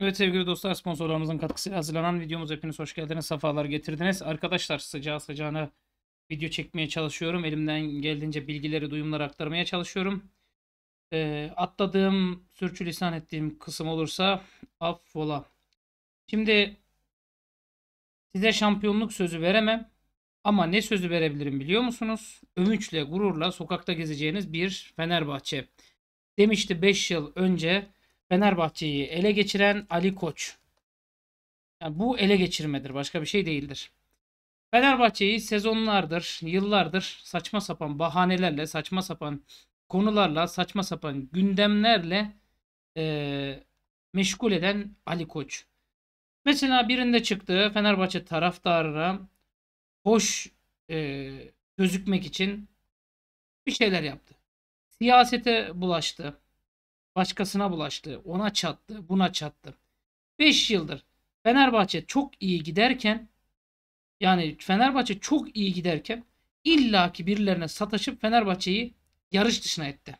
Evet sevgili dostlar sponsorlarımızın katkısıyla hazırlanan videomuz hepiniz hoş geldiniz. Safalar getirdiniz. Arkadaşlar sıcağı sıcağına video çekmeye çalışıyorum. Elimden geldiğince bilgileri, duyumları aktarmaya çalışıyorum. E, atladığım, sürçülisan ettiğim kısım olursa affola. Şimdi size şampiyonluk sözü veremem. Ama ne sözü verebilirim biliyor musunuz? Övünçle, gururla sokakta gezeceğiniz bir Fenerbahçe. Demişti 5 yıl önce Fenerbahçe'yi ele geçiren Ali Koç. Yani bu ele geçirmedir. Başka bir şey değildir. Fenerbahçe'yi sezonlardır, yıllardır saçma sapan bahanelerle, saçma sapan konularla, saçma sapan gündemlerle e, meşgul eden Ali Koç. Mesela birinde çıktığı Fenerbahçe taraftarına hoş e, gözükmek için bir şeyler yaptı. Siyasete bulaştı. Başkasına bulaştı. Ona çattı. Buna çattı. 5 yıldır Fenerbahçe çok iyi giderken yani Fenerbahçe çok iyi giderken illaki birilerine sataşıp Fenerbahçe'yi yarış dışına etti.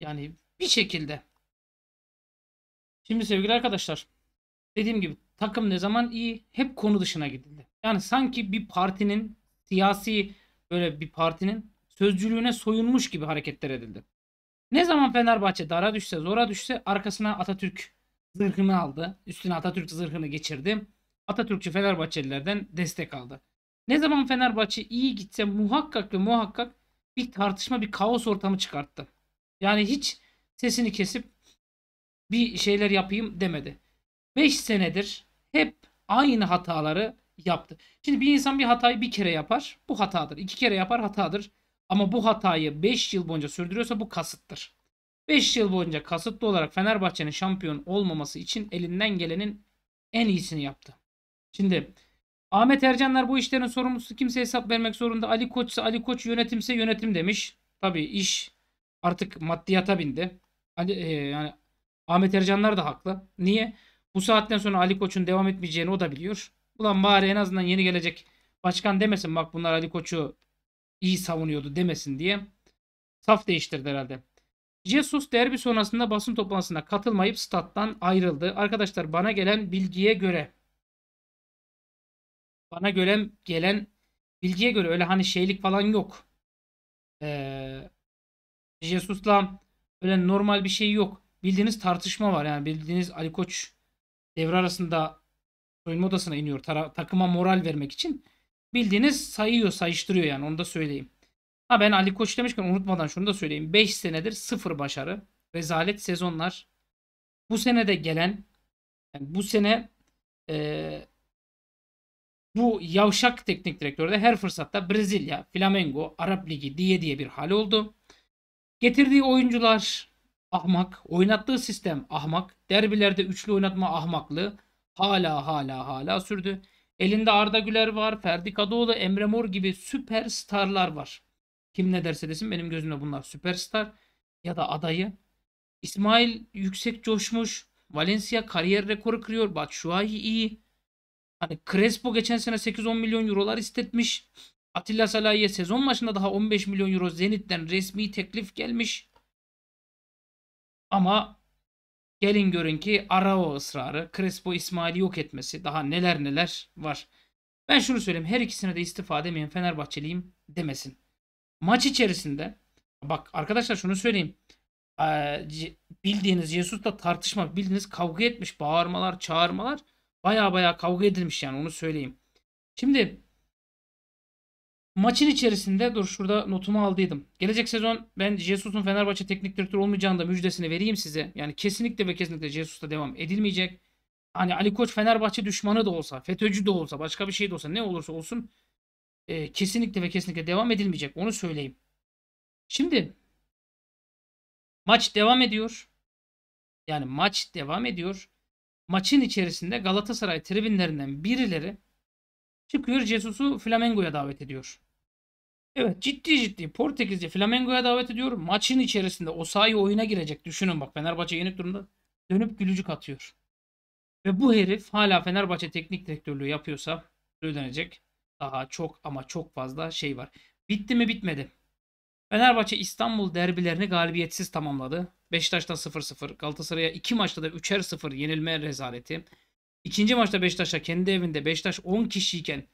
Yani bir şekilde. Şimdi sevgili arkadaşlar dediğim gibi takım ne zaman iyi hep konu dışına gidildi. Yani sanki bir partinin siyasi böyle bir partinin sözcülüğüne soyunmuş gibi hareketler edildi. Ne zaman Fenerbahçe dara düşse, zora düşse arkasına Atatürk zırhını aldı. Üstüne Atatürk zırhını geçirdi. Atatürkçü Fenerbahçelilerden destek aldı. Ne zaman Fenerbahçe iyi gitse muhakkak ve muhakkak bir tartışma, bir kaos ortamı çıkarttı. Yani hiç sesini kesip bir şeyler yapayım demedi. 5 senedir hep aynı hataları yaptı. Şimdi bir insan bir hatayı bir kere yapar. Bu hatadır. İki kere yapar hatadır. Ama bu hatayı 5 yıl boyunca sürdürüyorsa bu kasıttır. 5 yıl boyunca kasıtlı olarak Fenerbahçe'nin şampiyon olmaması için elinden gelenin en iyisini yaptı. Şimdi Ahmet Ercanlar bu işlerin sorumlusu kimse hesap vermek zorunda. Ali Koç'sa Ali Koç yönetimse yönetim demiş. Tabii iş artık maddiyata bindi. Ali, e, yani Ahmet Ercanlar da haklı. Niye? Bu saatten sonra Ali Koç'un devam etmeyeceğini o da biliyor. Ulan bari en azından yeni gelecek başkan demesin bak bunlar Ali Koç'u iyi savunuyordu demesin diye saf değiştirdi herhalde. Jesus derbi sonrasında basın toplantısına katılmayıp stat'tan ayrıldı. Arkadaşlar bana gelen bilgiye göre bana göre gelen bilgiye göre öyle hani şeylik falan yok. Ee, Jesus'la öyle normal bir şey yok. Bildiğiniz tartışma var yani bildiğiniz Ali Koç devre arasında soyunma odasına iniyor tara- takıma moral vermek için bildiğiniz sayıyor, sayıştırıyor yani onu da söyleyeyim. Ha ben Ali Koç demişken unutmadan şunu da söyleyeyim. 5 senedir sıfır başarı. Rezalet sezonlar. Bu sene de gelen yani bu sene e, bu yavşak teknik direktörde her fırsatta Brezilya, Flamengo, Arap Ligi diye diye bir hal oldu. Getirdiği oyuncular ahmak, oynattığı sistem ahmak, derbilerde üçlü oynatma ahmaklığı hala hala hala sürdü. Elinde Arda Güler var, Ferdi Kadıoğlu, Emre Mor gibi süperstarlar var. Kim ne derse desin benim gözümde bunlar süperstar ya da adayı. İsmail yüksek coşmuş. Valencia kariyer rekoru kırıyor. Batshuayi iyi. Hani Crespo geçen sene 8-10 milyon eurolar istetmiş. Atilla Salahi'ye sezon maçında daha 15 milyon euro Zenit'ten resmi teklif gelmiş. Ama Gelin görün ki Arao ısrarı, Crespo İsmail'i yok etmesi daha neler neler var. Ben şunu söyleyeyim her ikisine de istifa demeyen Fenerbahçeliyim demesin. Maç içerisinde bak arkadaşlar şunu söyleyeyim. Ee, bildiğiniz Jesus'la tartışma, bildiğiniz kavga etmiş. Bağırmalar, çağırmalar. Baya baya kavga edilmiş yani onu söyleyeyim. Şimdi Maçın içerisinde dur şurada notumu aldıydım. Gelecek sezon ben Jesus'un Fenerbahçe teknik direktörü olmayacağını da müjdesini vereyim size. Yani kesinlikle ve kesinlikle Jesus'ta devam edilmeyecek. Hani Ali Koç Fenerbahçe düşmanı da olsa, FETÖ'cü de olsa, başka bir şey de olsa ne olursa olsun e, kesinlikle ve kesinlikle devam edilmeyecek. Onu söyleyeyim. Şimdi maç devam ediyor. Yani maç devam ediyor. Maçın içerisinde Galatasaray tribünlerinden birileri çıkıyor Jesus'u Flamengo'ya davet ediyor. Evet ciddi ciddi Portekiz'i Flamengo'ya davet ediyor. Maçın içerisinde Osayi oyuna girecek. Düşünün bak Fenerbahçe yenik durumda dönüp gülücük atıyor. Ve bu herif hala Fenerbahçe teknik direktörlüğü yapıyorsa ödenecek daha çok ama çok fazla şey var. Bitti mi bitmedi. Fenerbahçe İstanbul derbilerini galibiyetsiz tamamladı. Beşiktaş'ta 0-0, Galatasaray'a 2 maçta da 3'er 0 yenilme rezaleti. İkinci maçta Beşiktaş'a kendi evinde Beşiktaş 10 kişiyken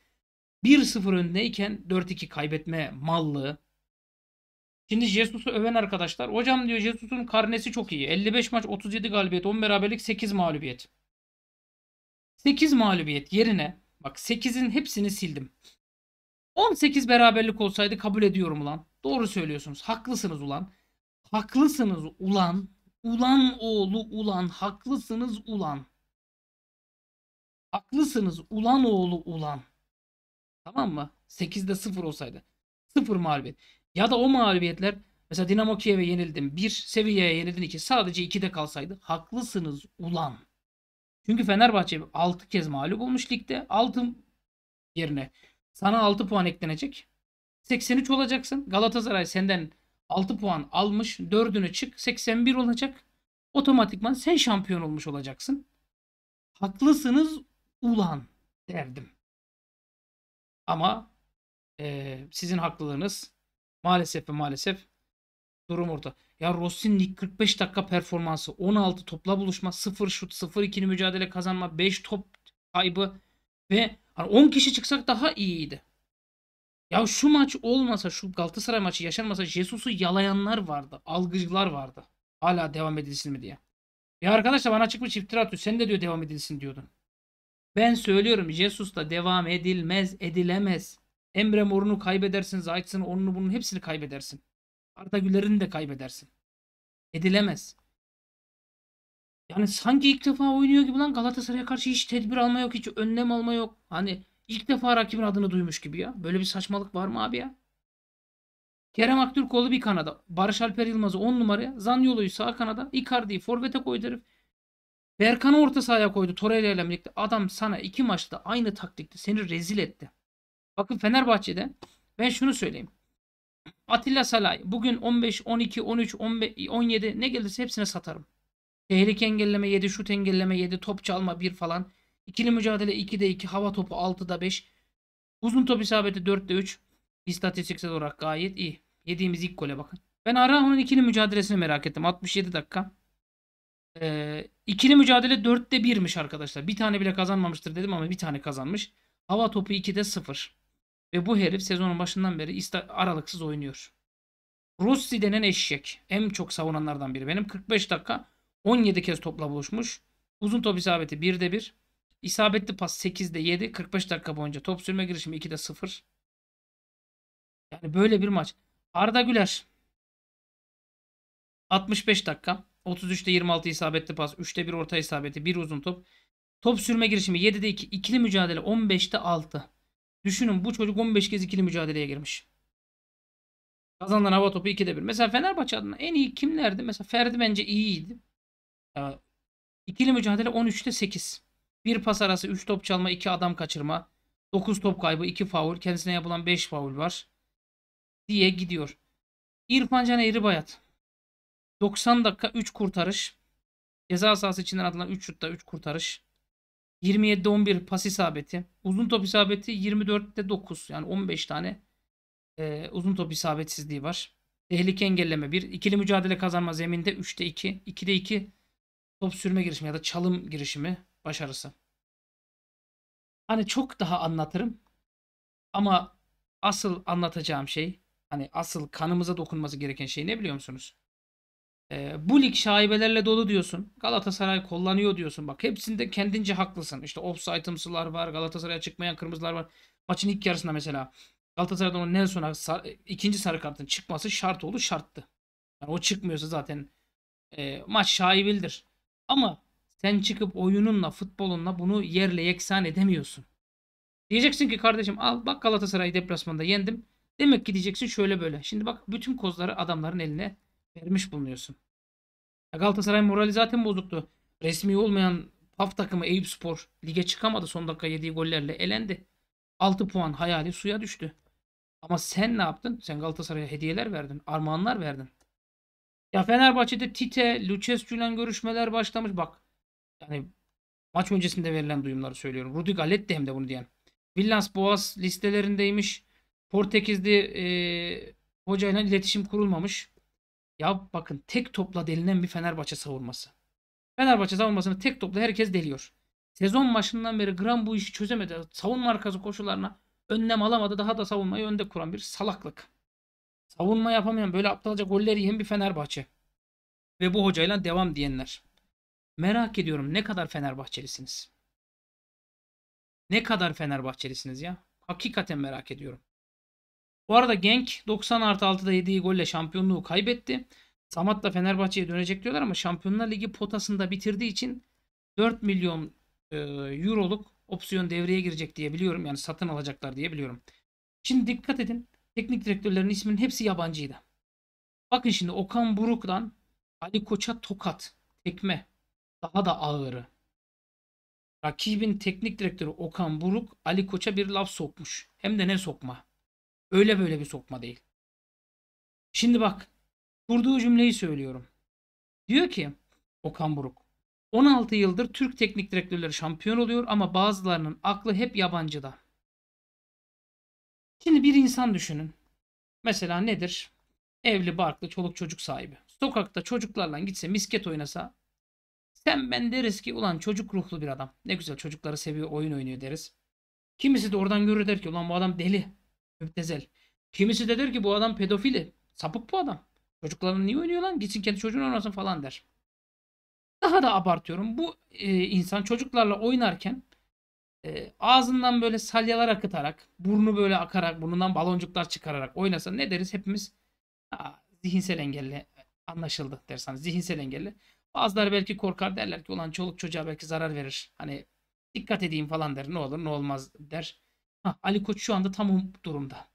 1-0 öndeyken 4-2 kaybetme mallığı. Şimdi Jesus'u öven arkadaşlar. Hocam diyor Jesus'un karnesi çok iyi. 55 maç 37 galibiyet 10 beraberlik 8 mağlubiyet. 8 mağlubiyet yerine bak 8'in hepsini sildim. 18 beraberlik olsaydı kabul ediyorum ulan. Doğru söylüyorsunuz. Haklısınız ulan. Haklısınız ulan. Ulan oğlu ulan. Haklısınız ulan. Haklısınız ulan oğlu ulan. Tamam mı? 8'de 0 olsaydı. 0 mağlubiyet. Ya da o mağlubiyetler mesela Dinamo Kiev'e yenildim 1 seviyeye yenildin 2. Sadece 2'de kalsaydı. Haklısınız ulan. Çünkü Fenerbahçe 6 kez mağlup olmuş ligde. 6 yerine sana 6 puan eklenecek. 83 olacaksın. Galatasaray senden 6 puan almış. 4'ünü çık. 81 olacak. Otomatikman sen şampiyon olmuş olacaksın. Haklısınız ulan derdim. Ama e, sizin haklılığınız maalesef ve maalesef durum orada. Ya Rossi'nin 45 dakika performansı 16 topla buluşma 0 şut 0 ikili mücadele kazanma 5 top kaybı ve hani 10 kişi çıksak daha iyiydi. Ya şu maç olmasa şu Galatasaray maçı yaşanmasa Jesus'u yalayanlar vardı. Algıcılar vardı. Hala devam edilsin mi diye. Ya arkadaşlar bana çıkmış iftira atıyor. Sen de diyor devam edilsin diyordun. Ben söylüyorum Jesus'la devam edilmez, edilemez. Emre Mor'unu kaybedersin, Zayt'sını, onunu bunun hepsini kaybedersin. Arda Güler'ini de kaybedersin. Edilemez. Yani sanki ilk defa oynuyor gibi lan Galatasaray'a karşı hiç tedbir alma yok, hiç önlem alma yok. Hani ilk defa rakibin adını duymuş gibi ya. Böyle bir saçmalık var mı abi ya? Kerem Aktürkoğlu bir kanada. Barış Alper Yılmaz'ı 10 numaraya. Zanyolu'yu sağ kanada. Icardi'yi forvete koydu herif. Berkan'ı orta sahaya koydu Torreira ile birlikte. Adam sana iki maçta aynı taktikte seni rezil etti. Bakın Fenerbahçe'de ben şunu söyleyeyim. Atilla Salay bugün 15, 12, 13, 15, 17 ne gelirse hepsine satarım. Tehlike engelleme 7, şut engelleme 7, top çalma 1 falan. İkili mücadele 2'de 2, hava topu 6'da 5. Uzun top isabeti 4'de 3. İstatistiksel olarak gayet iyi. Yediğimiz ilk gole bakın. Ben Araho'nun ikili mücadelesini merak ettim. 67 dakika. Ee, İkili mücadele 4'te 1'miş arkadaşlar. Bir tane bile kazanmamıştır dedim ama bir tane kazanmış. Hava topu 2'de 0. Ve bu herif sezonun başından beri aralıksız oynuyor. Rossi denen eşek. En çok savunanlardan biri. Benim 45 dakika 17 kez topla buluşmuş. Uzun top isabeti 1'de 1. İsabetli pas 8'de 7. 45 dakika boyunca top sürme girişimi 2'de 0. Yani böyle bir maç. Arda Güler 65 dakika. 33'te 26 isabetli pas. 3'te 1 orta isabeti. 1 uzun top. Top sürme girişimi 7'de 2. ikili mücadele 15'te 6. Düşünün bu çocuk 15 kez ikili mücadeleye girmiş. Kazanılan hava topu 2'de 1. Mesela Fenerbahçe adına en iyi kimlerdi? Mesela Ferdi bence iyiydi. İkili mücadele 13'te 8. Bir pas arası 3 top çalma 2 adam kaçırma. 9 top kaybı 2 faul. Kendisine yapılan 5 faul var. Diye gidiyor. İrfan Can Eğri Bayat. 90 dakika 3 kurtarış. Ceza sahası içinden atılan 3 şutta 3 kurtarış. 27'de 11 pas isabeti. Uzun top isabeti 24'te 9. Yani 15 tane e, uzun top isabetsizliği var. Tehlike engelleme 1. İkili mücadele kazanma zeminde 3'te 2. 2'de 2 top sürme girişimi ya da çalım girişimi başarısı. Hani çok daha anlatırım. Ama asıl anlatacağım şey hani asıl kanımıza dokunması gereken şey ne biliyor musunuz? E, bu lig şaibelerle dolu diyorsun. Galatasaray kullanıyor diyorsun. Bak hepsinde kendince haklısın. İşte offside'ımsılar var. Galatasaray'a çıkmayan kırmızılar var. Maçın ilk yarısında mesela Galatasaray'dan onun Nelson'a sar, ikinci sarı kartın çıkması şart oldu. Şarttı. Yani o çıkmıyorsa zaten e, maç şaibelidir. Ama sen çıkıp oyununla, futbolunla bunu yerle yeksan edemiyorsun. Diyeceksin ki kardeşim al bak Galatasaray'ı deplasmanda yendim. Demek ki diyeceksin şöyle böyle. Şimdi bak bütün kozları adamların eline vermiş bulunuyorsun. Galatasaray morali zaten bozuktu. Resmi olmayan PAF takımı Eyüp Spor lige çıkamadı son dakika yediği gollerle elendi. 6 puan hayali suya düştü. Ama sen ne yaptın? Sen Galatasaray'a hediyeler verdin. Armağanlar verdin. Ya Fenerbahçe'de Tite, Lucescu ile görüşmeler başlamış. Bak yani maç öncesinde verilen duyumları söylüyorum. Rudi Gallet de hem de bunu diyen. Villas Boğaz listelerindeymiş. Portekiz'de e, hocayla iletişim kurulmamış. Ya bakın tek topla delinen bir Fenerbahçe savunması. Fenerbahçe savunmasını tek topla herkes deliyor. Sezon başından beri gram bu işi çözemedi. Savunma arkası koşularına önlem alamadı. Daha da savunmayı önde kuran bir salaklık. Savunma yapamayan böyle aptalca golleri yiyen bir Fenerbahçe. Ve bu hocayla devam diyenler. Merak ediyorum ne kadar Fenerbahçelisiniz? Ne kadar Fenerbahçelisiniz ya? Hakikaten merak ediyorum. Bu arada Genk 90 artı 6'da yediği golle şampiyonluğu kaybetti. Samat da Fenerbahçe'ye dönecek diyorlar ama Şampiyonlar Ligi potasında bitirdiği için 4 milyon e, euroluk opsiyon devreye girecek diye biliyorum. Yani satın alacaklar diye biliyorum. Şimdi dikkat edin. Teknik direktörlerin isminin hepsi yabancıydı. Bakın şimdi Okan Buruk'tan Ali Koç'a tokat, tekme, daha da ağırı. Rakibin teknik direktörü Okan Buruk Ali Koç'a bir laf sokmuş. Hem de ne sokma. Öyle böyle bir sokma değil. Şimdi bak. Kurduğu cümleyi söylüyorum. Diyor ki Okan Buruk. 16 yıldır Türk teknik direktörleri şampiyon oluyor ama bazılarının aklı hep yabancıda. Şimdi bir insan düşünün. Mesela nedir? Evli, barklı, çoluk çocuk sahibi. Sokakta çocuklarla gitse, misket oynasa sen ben deriz ki ulan çocuk ruhlu bir adam. Ne güzel çocukları seviyor, oyun oynuyor deriz. Kimisi de oradan görür der ki ulan bu adam deli. Müptezel. Kimisi de der ki bu adam pedofili. E, sapık bu adam. Çocuklarını niye oynuyor lan? Gitsin kendi çocuğunu oynasın falan der. Daha da abartıyorum. Bu e, insan çocuklarla oynarken e, ağzından böyle salyalar akıtarak, burnu böyle akarak, burnundan baloncuklar çıkararak oynasa ne deriz hepimiz? zihinsel engelli e, anlaşıldı dersen hani zihinsel engelli. Bazıları belki korkar derler ki ulan çoluk çocuğa belki zarar verir. Hani dikkat edeyim falan der. Ne olur ne olmaz der. Hah, Ali Koç şu anda tam o durumda.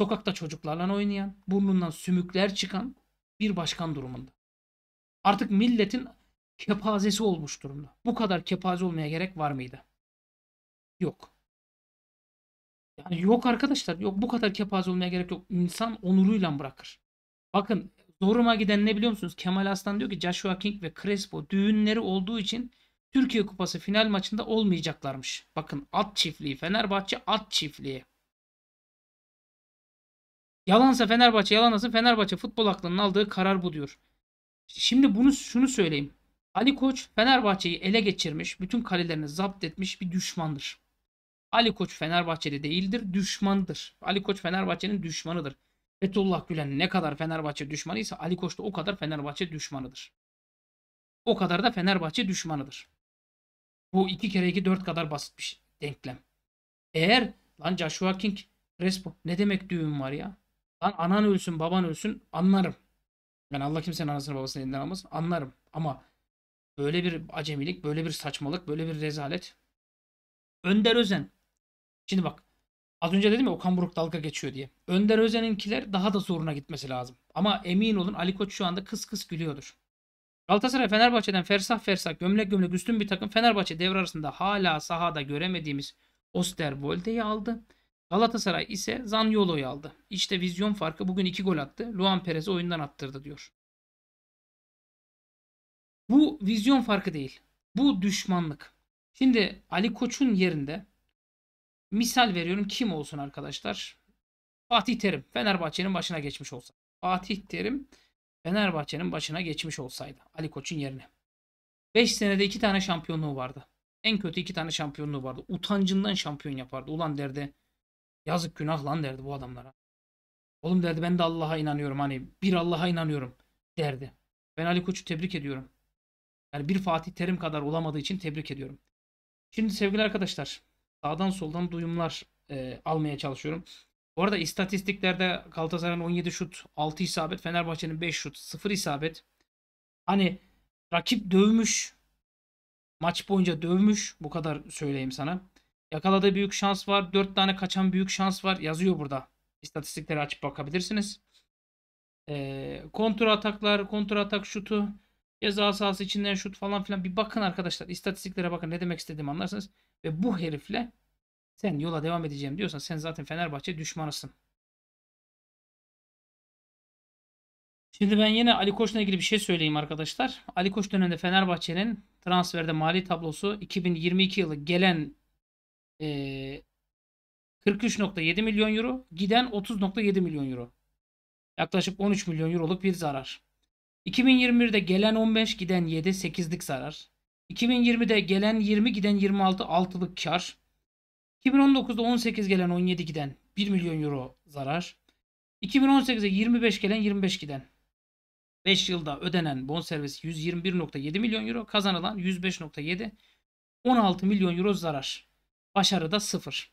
Sokakta çocuklarla oynayan, burnundan sümükler çıkan bir başkan durumunda. Artık milletin kepazesi olmuş durumda. Bu kadar kepaze olmaya gerek var mıydı? Yok. Yani yok arkadaşlar. Yok bu kadar kepaze olmaya gerek yok. İnsan onuruyla bırakır. Bakın zoruma giden ne biliyor musunuz? Kemal Aslan diyor ki Joshua King ve Crespo düğünleri olduğu için Türkiye Kupası final maçında olmayacaklarmış. Bakın at çiftliği Fenerbahçe at çiftliği. Yalansa Fenerbahçe yalanasın Fenerbahçe futbol aklının aldığı karar bu diyor. Şimdi bunu şunu söyleyeyim. Ali Koç Fenerbahçe'yi ele geçirmiş, bütün kalelerini zapt etmiş bir düşmandır. Ali Koç Fenerbahçeli değildir, düşmandır. Ali Koç Fenerbahçe'nin düşmanıdır. Fethullah Gülen ne kadar Fenerbahçe düşmanıysa Ali Koç da o kadar Fenerbahçe düşmanıdır. O kadar da Fenerbahçe düşmanıdır. Bu 2 kere 2 4 kadar basit bir şey, denklem. Eğer lan Joshua King Respo ne demek düğün var ya? Lan anan ölsün baban ölsün anlarım. Yani Allah kimsenin anasını babasını elinden almasın anlarım. Ama böyle bir acemilik, böyle bir saçmalık, böyle bir rezalet. Önder Özen. Şimdi bak az önce dedim ya Okan Buruk dalga geçiyor diye. Önder Özen'inkiler daha da zoruna gitmesi lazım. Ama emin olun Ali Koç şu anda kıs kıs gülüyordur. Galatasaray Fenerbahçe'den fersah fersah gömlek gömlek üstün bir takım Fenerbahçe devre arasında hala sahada göremediğimiz Osterwolde'yi aldı. Galatasaray ise Zanyolo'yu aldı. İşte vizyon farkı bugün iki gol attı. Luan Perez'i oyundan attırdı diyor. Bu vizyon farkı değil. Bu düşmanlık. Şimdi Ali Koç'un yerinde misal veriyorum kim olsun arkadaşlar? Fatih Terim Fenerbahçe'nin başına geçmiş olsa. Fatih Terim Fenerbahçe'nin başına geçmiş olsaydı Ali Koç'un yerine. 5 senede 2 tane şampiyonluğu vardı. En kötü 2 tane şampiyonluğu vardı. Utancından şampiyon yapardı. Ulan derdi yazık günah lan derdi bu adamlara. Oğlum derdi ben de Allah'a inanıyorum hani bir Allah'a inanıyorum derdi. Ben Ali Koç'u tebrik ediyorum. Yani bir Fatih Terim kadar olamadığı için tebrik ediyorum. Şimdi sevgili arkadaşlar sağdan soldan duyumlar e, almaya çalışıyorum. Bu arada istatistiklerde Galatasaray'ın 17 şut, 6 isabet, Fenerbahçe'nin 5 şut, 0 isabet. Hani rakip dövmüş, maç boyunca dövmüş. Bu kadar söyleyeyim sana. Yakaladığı büyük şans var. 4 tane kaçan büyük şans var. Yazıyor burada. İstatistikleri açıp bakabilirsiniz. E, kontra ataklar, kontrol atak şutu, ceza sahası içinden şut falan filan bir bakın arkadaşlar. istatistiklere bakın ne demek istediğimi anlarsınız. Ve bu herifle sen yola devam edeceğim diyorsan sen zaten Fenerbahçe düşmanısın. Şimdi ben yine Ali Koç'la ilgili bir şey söyleyeyim arkadaşlar. Ali Koç döneminde Fenerbahçe'nin transferde mali tablosu 2022 yılı gelen e, 43.7 milyon euro, giden 30.7 milyon euro. Yaklaşık 13 milyon euroluk bir zarar. 2021'de gelen 15, giden 7, 8'lik zarar. 2020'de gelen 20, giden 26, 6'lık kar. 2019'da 18 gelen 17 giden 1 milyon euro zarar. 2018'e 25 gelen 25 giden. 5 yılda ödenen bon servisi 121.7 milyon euro kazanılan 105.7 16 milyon euro zarar. Başarı da sıfır.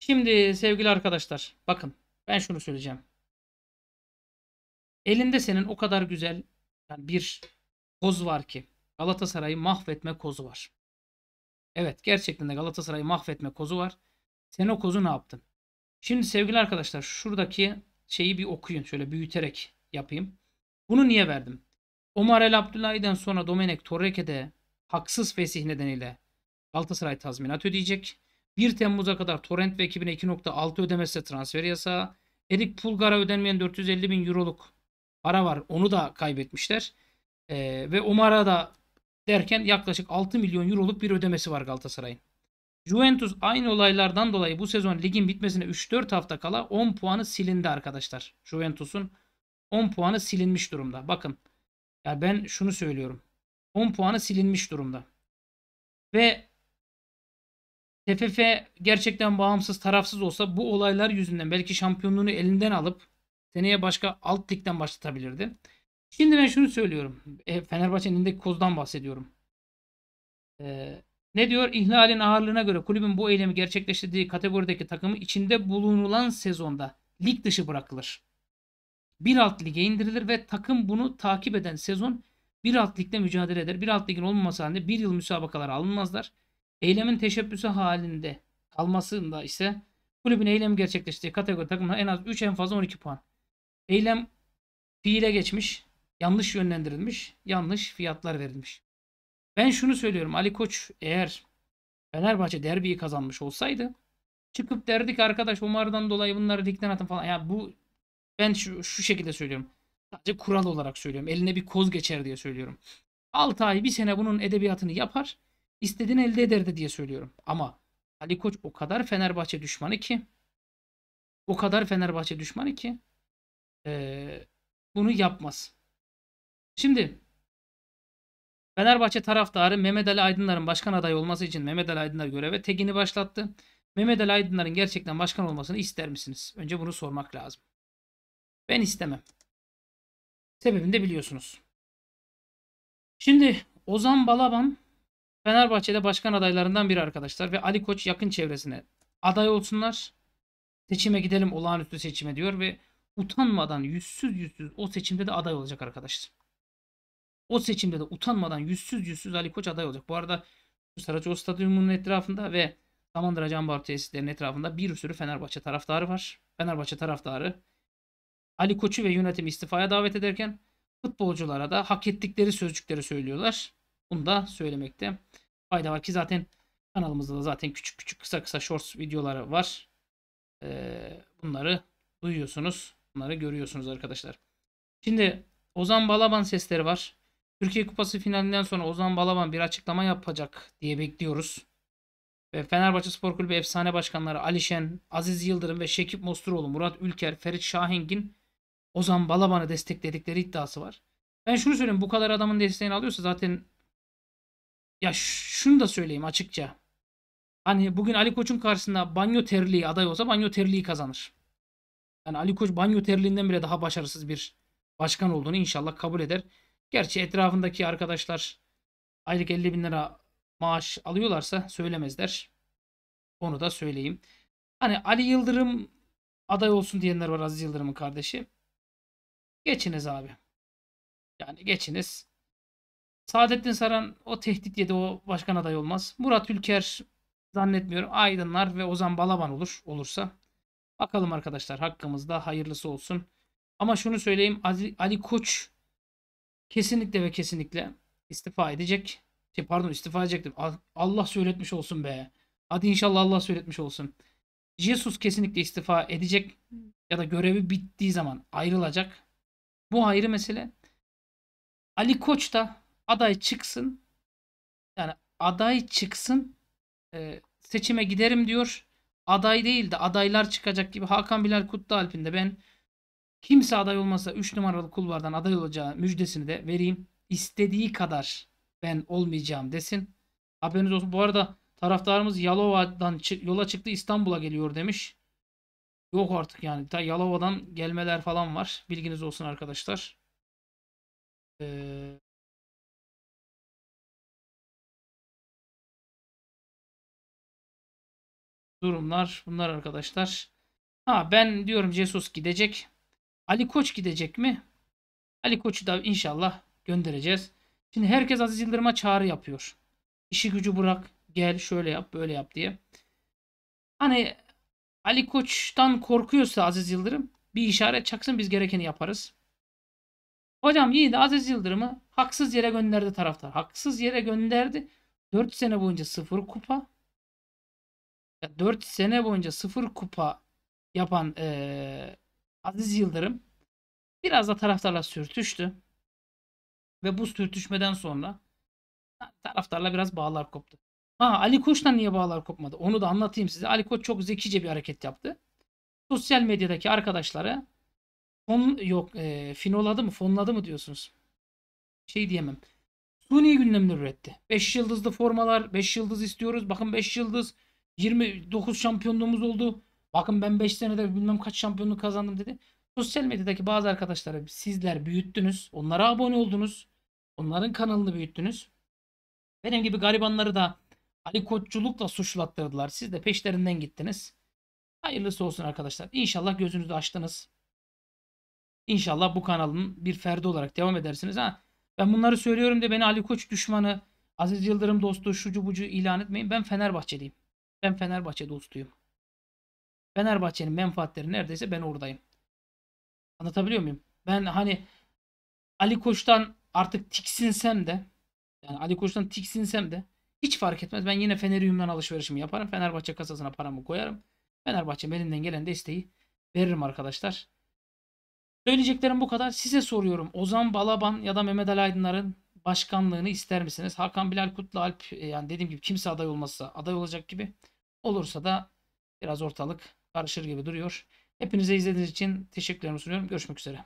Şimdi sevgili arkadaşlar bakın ben şunu söyleyeceğim. Elinde senin o kadar güzel yani bir koz var ki Galatasaray'ı mahvetme kozu var. Evet gerçekten de Galatasaray'ı mahvetme kozu var. Sen o kozu ne yaptın? Şimdi sevgili arkadaşlar şuradaki şeyi bir okuyun. Şöyle büyüterek yapayım. Bunu niye verdim? Omar El Abdullahi'den sonra Domenek Torreke'de haksız fesih nedeniyle Galatasaray tazminat ödeyecek. 1 Temmuz'a kadar Torrent ve ekibine 2.6 ödemesi transfer yasağı. Erik Pulgar'a ödenmeyen 450 bin euroluk para var. Onu da kaybetmişler. Ee, ve Omar'a da derken yaklaşık 6 milyon euroluk bir ödemesi var Galatasaray'ın. Juventus aynı olaylardan dolayı bu sezon ligin bitmesine 3-4 hafta kala 10 puanı silindi arkadaşlar. Juventus'un 10 puanı silinmiş durumda. Bakın ya ben şunu söylüyorum. 10 puanı silinmiş durumda. Ve TFF gerçekten bağımsız tarafsız olsa bu olaylar yüzünden belki şampiyonluğunu elinden alıp seneye başka alt ligden başlatabilirdi. Şimdi ben şunu söylüyorum. E, Fenerbahçe'nin elindeki kozdan bahsediyorum. E, ne diyor? İhlalin ağırlığına göre kulübün bu eylemi gerçekleştirdiği kategorideki takımı içinde bulunulan sezonda lig dışı bırakılır. Bir alt lige indirilir ve takım bunu takip eden sezon bir alt ligde mücadele eder. Bir alt ligin olmaması halinde bir yıl müsabakalar alınmazlar. Eylemin teşebbüsü halinde kalmasında ise kulübün eylemi gerçekleştirdiği kategori takımına en az 3 en fazla 12 puan. Eylem fiile geçmiş yanlış yönlendirilmiş, yanlış fiyatlar verilmiş. Ben şunu söylüyorum Ali Koç eğer Fenerbahçe derbiyi kazanmış olsaydı çıkıp derdik arkadaş Umar'dan dolayı bunları dikten atın falan. Ya yani bu ben şu, şu şekilde söylüyorum. Sadece kural olarak söylüyorum. Eline bir koz geçer diye söylüyorum. 6 ay bir sene bunun edebiyatını yapar. istediğini elde ederdi diye söylüyorum. Ama Ali Koç o kadar Fenerbahçe düşmanı ki o kadar Fenerbahçe düşmanı ki e, bunu yapmaz. Şimdi Fenerbahçe taraftarı Mehmet Ali Aydınlar'ın başkan adayı olması için Mehmet Ali Aydınlar göreve tegini başlattı. Mehmet Ali Aydınlar'ın gerçekten başkan olmasını ister misiniz? Önce bunu sormak lazım. Ben istemem. Sebebini de biliyorsunuz. Şimdi Ozan Balaban Fenerbahçe'de başkan adaylarından biri arkadaşlar ve Ali Koç yakın çevresine aday olsunlar. Seçime gidelim olağanüstü seçime diyor ve utanmadan yüzsüz yüzsüz o seçimde de aday olacak arkadaşlar. O seçimde de utanmadan yüzsüz yüzsüz Ali Koç aday olacak. Bu arada Saracoğlu Stadyumu'nun etrafında ve Samandıra Can Bar tesislerinin etrafında bir sürü Fenerbahçe taraftarı var. Fenerbahçe taraftarı Ali Koç'u ve yönetimi istifaya davet ederken futbolculara da hak ettikleri sözcükleri söylüyorlar. Bunu da söylemekte fayda var ki zaten kanalımızda da zaten küçük küçük kısa kısa shorts videoları var. Ee, bunları duyuyorsunuz. Bunları görüyorsunuz arkadaşlar. Şimdi Ozan Balaban sesleri var. Türkiye Kupası finalinden sonra Ozan Balaban bir açıklama yapacak diye bekliyoruz. Ve Fenerbahçe Spor Kulübü efsane başkanları Alişen, Aziz Yıldırım ve Şekip Mosturoğlu, Murat Ülker, Ferit Şahengin Ozan Balaban'ı destekledikleri iddiası var. Ben şunu söyleyeyim bu kadar adamın desteğini alıyorsa zaten ya şunu da söyleyeyim açıkça. Hani bugün Ali Koç'un karşısında Banyo Terliği aday olsa Banyo Terliği kazanır. Yani Ali Koç Banyo Terliği'nden bile daha başarısız bir başkan olduğunu inşallah kabul eder. Gerçi etrafındaki arkadaşlar aylık 50 bin lira maaş alıyorlarsa söylemezler. Onu da söyleyeyim. Hani Ali Yıldırım aday olsun diyenler var Aziz Yıldırım'ın kardeşi. Geçiniz abi. Yani geçiniz. Saadettin Saran o tehdit yedi o başkan aday olmaz. Murat Ülker zannetmiyorum. Aydınlar ve Ozan Balaban olur olursa. Bakalım arkadaşlar hakkımızda hayırlısı olsun. Ama şunu söyleyeyim Ali, Ali Koç kesinlikle ve kesinlikle istifa edecek. Şey pardon istifa edecektim. Allah söyletmiş olsun be. Hadi inşallah Allah söyletmiş olsun. Jesus kesinlikle istifa edecek ya da görevi bittiği zaman ayrılacak. Bu ayrı mesele. Ali Koç da aday çıksın. Yani aday çıksın e, seçime giderim diyor. Aday değil de adaylar çıkacak gibi. Hakan Bilal Kutlualp'in de ben Kimse aday olmasa 3 numaralı kulvardan aday olacağı müjdesini de vereyim. İstediği kadar ben olmayacağım desin. Haberiniz olsun. Bu arada taraftarımız Yalova'dan yola çıktı İstanbul'a geliyor demiş. Yok artık yani. Ta Yalova'dan gelmeler falan var. Bilginiz olsun arkadaşlar. Ee, durumlar bunlar arkadaşlar. Ha ben diyorum Jesus gidecek. Ali Koç gidecek mi? Ali Koç'u da inşallah göndereceğiz. Şimdi herkes Aziz Yıldırım'a çağrı yapıyor. İşi gücü bırak, gel şöyle yap, böyle yap diye. Hani Ali Koç'tan korkuyorsa Aziz Yıldırım bir işaret çaksın biz gerekeni yaparız. Hocam yine de Aziz Yıldırım'ı haksız yere gönderdi taraftar. Haksız yere gönderdi. 4 sene boyunca 0 kupa. 4 sene boyunca 0 kupa yapan ee, Aziz Yıldırım biraz da taraftarla sürtüştü. Ve bu sürtüşmeden sonra taraftarla biraz bağlar koptu. Ha Ali Koç'tan niye bağlar kopmadı? Onu da anlatayım size. Ali Koç çok zekice bir hareket yaptı. Sosyal medyadaki arkadaşları fon yok e, finoladı mı fonladı mı diyorsunuz? Şey diyemem. Suni gündemler üretti. 5 yıldızlı formalar, 5 yıldız istiyoruz. Bakın 5 yıldız 29 şampiyonluğumuz oldu. Bakın ben 5 senede bilmem kaç şampiyonluk kazandım dedi. Sosyal medyadaki bazı arkadaşları sizler büyüttünüz. Onlara abone oldunuz. Onların kanalını büyüttünüz. Benim gibi garibanları da Ali Koççulukla suçlattırdılar. Siz de peşlerinden gittiniz. Hayırlısı olsun arkadaşlar. İnşallah gözünüzü açtınız. İnşallah bu kanalın bir ferdi olarak devam edersiniz. Ha, ben bunları söylüyorum de beni Ali Koç düşmanı, Aziz Yıldırım dostu, şucu bucu ilan etmeyin. Ben Fenerbahçeliyim. Ben Fenerbahçe dostuyum. Fenerbahçe'nin menfaatleri neredeyse ben oradayım. Anlatabiliyor muyum? Ben hani Ali Koç'tan artık tiksinsem de yani Ali Koç'tan tiksinsem de hiç fark etmez. Ben yine Fenerium'dan alışverişimi yaparım. Fenerbahçe kasasına paramı koyarım. Fenerbahçe elinden gelen desteği veririm arkadaşlar. Söyleyeceklerim bu kadar. Size soruyorum. Ozan Balaban ya da Mehmet Ali Aydınlar'ın başkanlığını ister misiniz? Hakan Bilal Kutlu Alp e, yani dediğim gibi kimse aday olmazsa aday olacak gibi. Olursa da biraz ortalık karışır gibi duruyor. Hepinize izlediğiniz için teşekkürlerimi sunuyorum. Görüşmek üzere.